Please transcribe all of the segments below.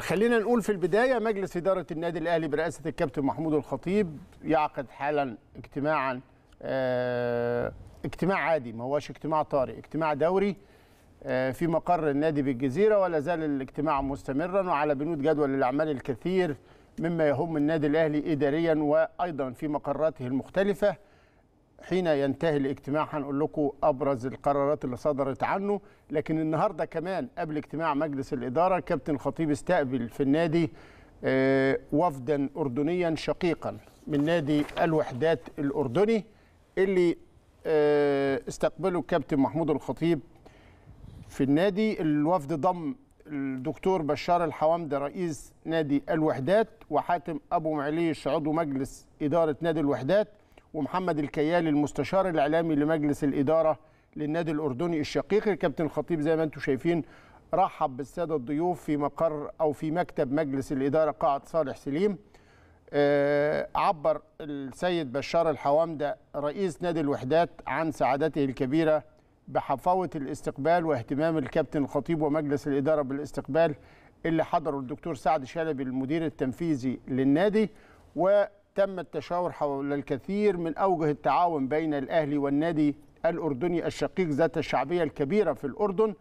خلينا نقول في البدايه مجلس اداره النادي الاهلي برئاسه الكابتن محمود الخطيب يعقد حالا اجتماعا آه، اجتماع عادي ما هوش اجتماع طارئ اجتماع دوري آه، في مقر النادي بالجزيره ولا زال الاجتماع مستمرا وعلى بنود جدول الاعمال الكثير مما يهم النادي الاهلي اداريا وايضا في مقراته المختلفه حين ينتهي الاجتماع هنقول لكم ابرز القرارات اللي صدرت عنه لكن النهارده كمان قبل اجتماع مجلس الاداره كابتن خطيب استقبل في النادي آه، وفدا اردنيا شقيقا من نادي الوحدات الاردني اللي آه، استقبله الكابتن محمود الخطيب في النادي الوفد ضم الدكتور بشار الحوامده رئيس نادي الوحدات وحاتم ابو معليش عضو مجلس اداره نادي الوحدات ومحمد الكيال المستشار الاعلامي لمجلس الاداره للنادي الاردني الشقيق الكابتن الخطيب زي ما انتم شايفين رحب بالساده الضيوف في مقر او في مكتب مجلس الاداره قاعه صالح سليم آه، عبر السيد بشار الحوامده رئيس نادي الوحدات عن سعادته الكبيره بحفاوه الاستقبال واهتمام الكابتن الخطيب ومجلس الاداره بالاستقبال اللي حضره الدكتور سعد شلبي المدير التنفيذي للنادي و تم التشاور حول الكثير من أوجه التعاون بين الأهلي والنادي الأردني الشقيق ذات الشعبية الكبيرة في الأردن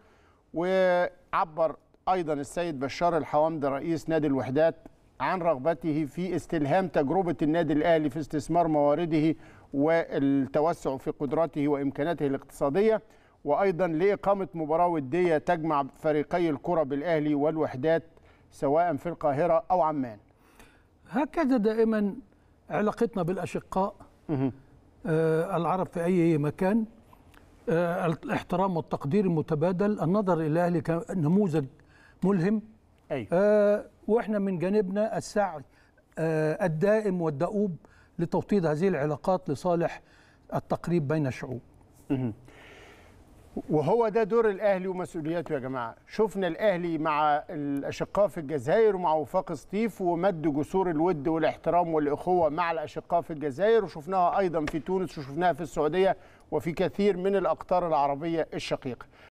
وعبر أيضا السيد بشار الحوامد رئيس نادي الوحدات عن رغبته في استلهام تجربة النادي الأهلي في استثمار موارده والتوسع في قدراته وإمكاناته الاقتصادية وأيضا لإقامة مباراة ودية تجمع فريقي الكرة بالأهلي والوحدات سواء في القاهرة أو عمان هكذا دائما علاقتنا بالأشقاء آه العرب في أي مكان آه الاحترام والتقدير المتبادل النظر إلى أهلي كنموذج ملهم أيوة. آه وإحنا من جانبنا السعي آه الدائم والدؤوب لتوطيد هذه العلاقات لصالح التقريب بين الشعوب وهو ده دور الاهلي ومسؤولياته يا جماعه شفنا الاهلي مع الاشقاء في الجزائر ومع وفاق سطيف ومد جسور الود والاحترام والاخوه مع الاشقاء في الجزائر وشفناها ايضا في تونس وشفناها في السعوديه وفي كثير من الاقطار العربيه الشقيقه